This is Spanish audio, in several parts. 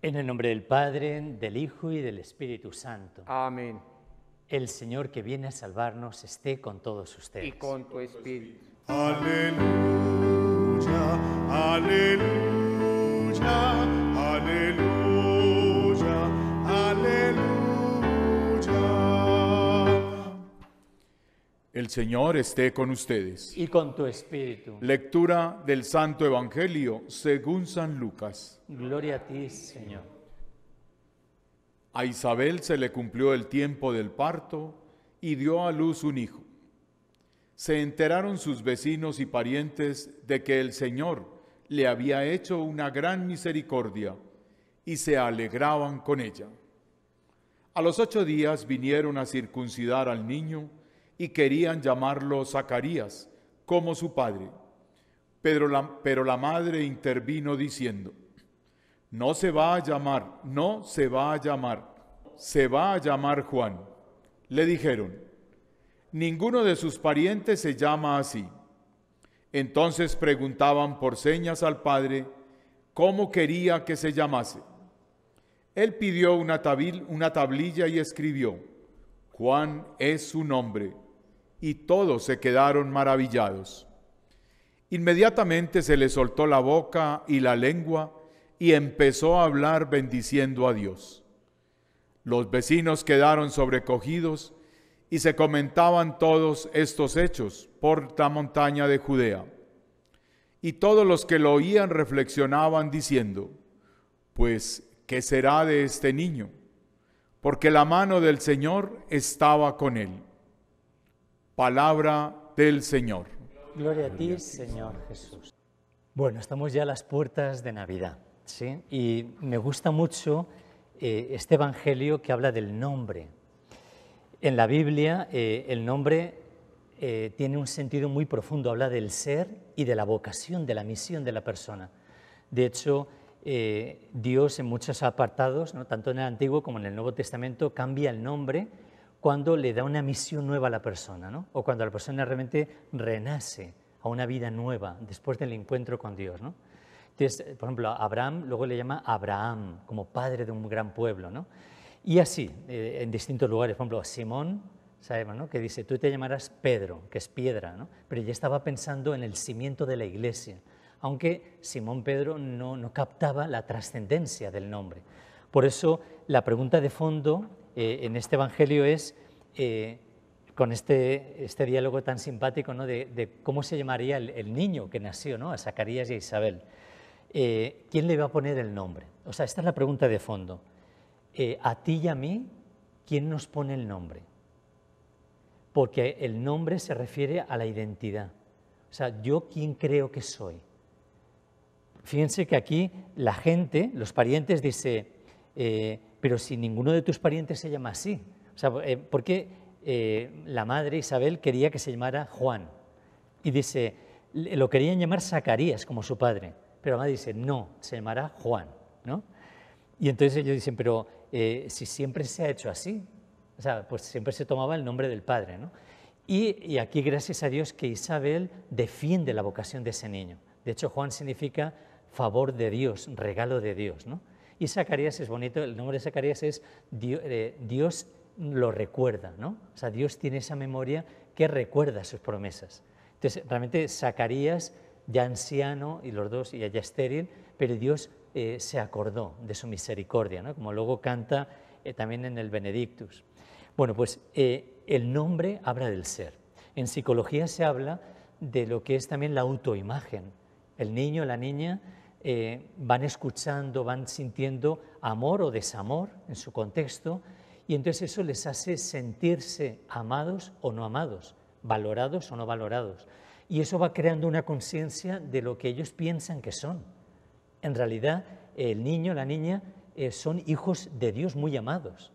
En el nombre del Padre, del Hijo y del Espíritu Santo. Amén. El Señor que viene a salvarnos esté con todos ustedes. Y con tu espíritu. Aleluya, aleluya. El Señor esté con ustedes. Y con tu espíritu. Lectura del Santo Evangelio según San Lucas. Gloria a ti, Señor. A Isabel se le cumplió el tiempo del parto y dio a luz un hijo. Se enteraron sus vecinos y parientes de que el Señor le había hecho una gran misericordia y se alegraban con ella. A los ocho días vinieron a circuncidar al niño y querían llamarlo Zacarías, como su padre. Pero la, madre intervino diciendo, no se va a llamar, no se va a llamar, se va a llamar Juan. Le dijeron, ninguno de sus parientes se llama así. Entonces preguntaban por señas al padre cómo quería que se llamase. Él pidió una, una tablilla y escribió, Juan es su nombre y todos se quedaron maravillados. Inmediatamente se le soltó la boca y la lengua y empezó a hablar bendiciendo a Dios. Los vecinos quedaron sobrecogidos y se comentaban todos estos hechos por la montaña de Judea. Y todos los que lo oían reflexionaban diciendo, pues, ¿qué será de este niño? Porque la mano del Señor estaba con él. Palabra del Señor. Gloria a ti, Señor Jesús. Bueno, estamos ya a las puertas de Navidad, ¿sí? Y me gusta mucho eh, este Evangelio que habla del nombre. En la Biblia eh, el nombre eh, tiene un sentido muy profundo, habla del ser y de la vocación, de la misión de la persona. De hecho, Dios en muchos apartados, ¿no? tanto en el Antiguo como en el Nuevo Testamento, cambia el nombre cuando le da una misión nueva a la persona, ¿no? o cuando la persona realmente renace a una vida nueva después del encuentro con Dios. ¿no? Entonces, por ejemplo, Abraham luego le llama Abraham como padre de un gran pueblo. ¿no? Y así, eh, en distintos lugares, por ejemplo, Simón, sabemos, ¿no? que dice, tú te llamarás Pedro, que es piedra, ¿no? pero ya estaba pensando en el cimiento de la iglesia, aunque Simón Pedro no, no captaba la trascendencia del nombre. Por eso la pregunta de fondo eh, en este Evangelio es eh, con este, este diálogo tan simpático ¿no? de, cómo se llamaría el, niño que nació ¿no? a Zacarías y a Isabel. Eh, ¿Quién le va a poner el nombre? O sea, esta es la pregunta de fondo. a ti y a mí, ¿quién nos pone el nombre? Porque el nombre se refiere a la identidad. O sea, yo quién creo que soy. Fíjense que aquí la gente, los parientes, dice, pero si ninguno de tus parientes se llama así. O eh, ¿por qué eh, la madre Isabel quería que se llamara Juan? Y dice, lo querían llamar Zacarías como su padre, pero la madre dice, no, se llamará Juan. Y entonces ellos dicen, pero eh, si siempre se ha hecho así, o pues siempre se tomaba el nombre del padre. Y, y, aquí, gracias a Dios, que Isabel defiende la vocación de ese niño. De hecho, Juan significa favor de Dios, regalo de Dios. ¿no? Y Zacarías es bonito, el nombre de Zacarías es eh, Dios, lo recuerda, ¿no? O sea, Dios tiene esa memoria que recuerda sus promesas. Entonces, realmente Zacarías, ya anciano, y los dos, y ya estéril, pero Dios eh, se acordó de su misericordia, ¿no? Como luego canta eh, también en el Benedictus. Bueno, pues el nombre habla del ser. En psicología se habla de lo que es también la autoimagen. El niño, la niña, eh, van escuchando, van sintiendo amor o desamor en su contexto, y entonces eso les hace sentirse amados o no amados, valorados o no valorados. Y eso va creando una conciencia de lo que ellos piensan que son. En realidad, el niño, la niña, eh, son hijos de Dios muy amados.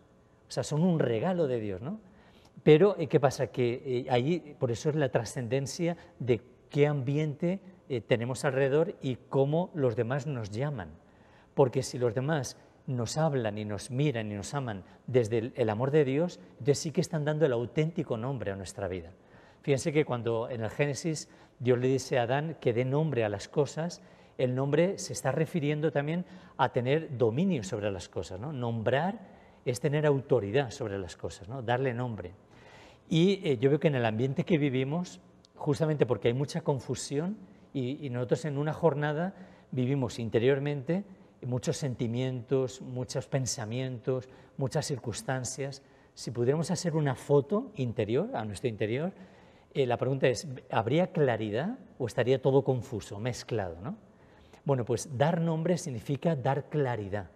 O sea, son un regalo de Dios, ¿no? Pero, eh, ¿qué pasa? Que ahí, por eso es la trascendencia de qué ambiente eh, tenemos alrededor y cómo los demás nos llaman. Porque si los demás nos hablan y nos miran y nos aman desde el, amor de Dios, entonces sí que están dando el auténtico nombre a nuestra vida. Fíjense que cuando en el Génesis Dios le dice a Adán que dé nombre a las cosas, el nombre se está refiriendo también a tener dominio sobre las cosas. Nombrar es tener autoridad sobre las cosas, ¿no? darle nombre. Y eh, yo veo que en el ambiente que vivimos, justamente porque hay mucha confusión, y, nosotros en una jornada vivimos interiormente muchos sentimientos, muchos pensamientos, muchas circunstancias. Si pudiéramos hacer una foto interior, a nuestro interior, eh, la pregunta es, ¿habría claridad o estaría todo confuso, mezclado? Bueno, pues dar nombre significa dar claridad.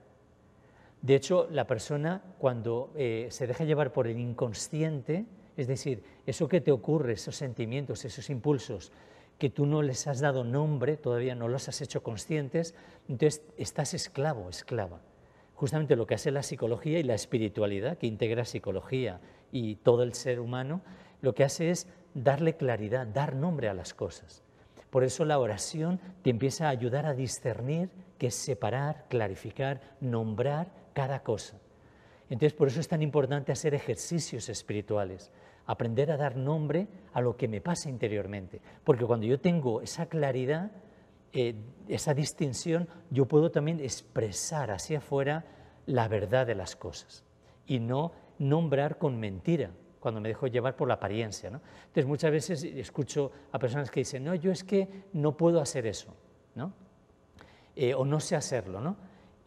De hecho, la persona cuando eh, se deja llevar por el inconsciente, es decir, eso que te ocurre, esos sentimientos, esos impulsos, que tú no les has dado nombre, todavía no los has hecho conscientes, entonces estás esclavo, esclava. Justamente lo que hace la psicología y la espiritualidad, que integra psicología y todo el ser humano, lo que hace es darle claridad, dar nombre a las cosas. Por eso la oración te empieza a ayudar a discernir, que es separar, clarificar, nombrar cada cosa. Entonces, por eso es tan importante hacer ejercicios espirituales, aprender a dar nombre a lo que me pasa interiormente. Porque cuando yo tengo esa claridad, eh, esa distinción, yo puedo también expresar hacia afuera la verdad de las cosas y no nombrar con mentira cuando me dejo llevar por la apariencia. ¿no? Entonces, muchas veces escucho a personas que dicen, no, yo es que no puedo hacer eso, ¿no? Eh, o no sé hacerlo, ¿no?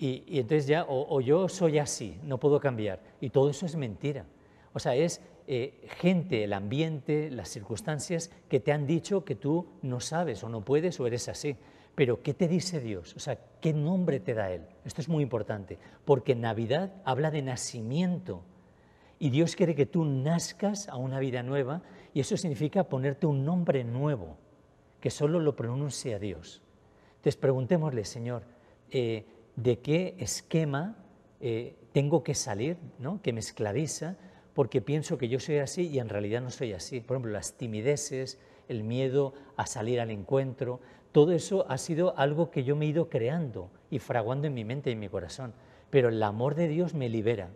Y, entonces ya, o, yo soy así, no puedo cambiar. Y todo eso es mentira. O sea, es eh, gente, el ambiente, las circunstancias que te han dicho que tú no sabes o no puedes o eres así. Pero ¿qué te dice Dios? O sea, ¿qué nombre te da Él? Esto es muy importante, porque Navidad habla de nacimiento. Y Dios quiere que tú nazcas a una vida nueva y eso significa ponerte un nombre nuevo, que solo lo pronuncia Dios. Entonces preguntémosle, Señor, eh, de qué esquema eh, tengo que salir, que me esclaviza, porque pienso que yo soy así y en realidad no soy así. Por ejemplo, las timideces, el miedo a salir al encuentro, todo eso ha sido algo que yo me he ido creando y fraguando en mi mente y en mi corazón. Pero el amor de Dios me libera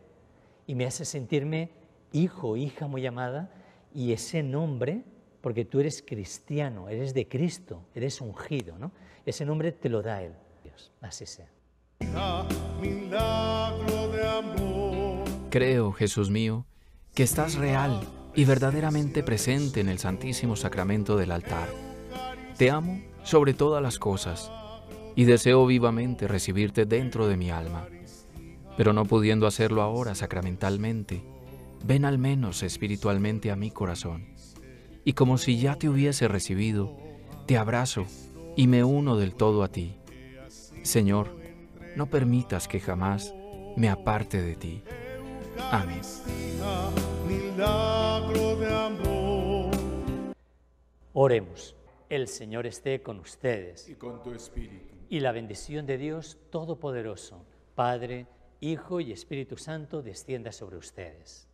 y me hace sentirme hijo, hija muy amada y ese nombre, porque tú eres cristiano, eres de Cristo, eres ungido, ¿no? Ese nombre te lo da Él. Dios, así sea. Creo, Jesús mío, que estás real y verdaderamente presente en el Santísimo Sacramento del altar. Te amo sobre todas las cosas y deseo vivamente recibirte dentro de mi alma. Pero no pudiendo hacerlo ahora sacramentalmente, ven al menos espiritualmente a mi corazón. Y como si ya te hubiese recibido, te abrazo y me uno del todo a ti. Señor, no permitas que jamás me aparte de ti. Amén. Oremos. El Señor esté con ustedes. Y con tu espíritu. Y la bendición de Dios Todopoderoso, Padre, Hijo y Espíritu Santo, descienda sobre ustedes.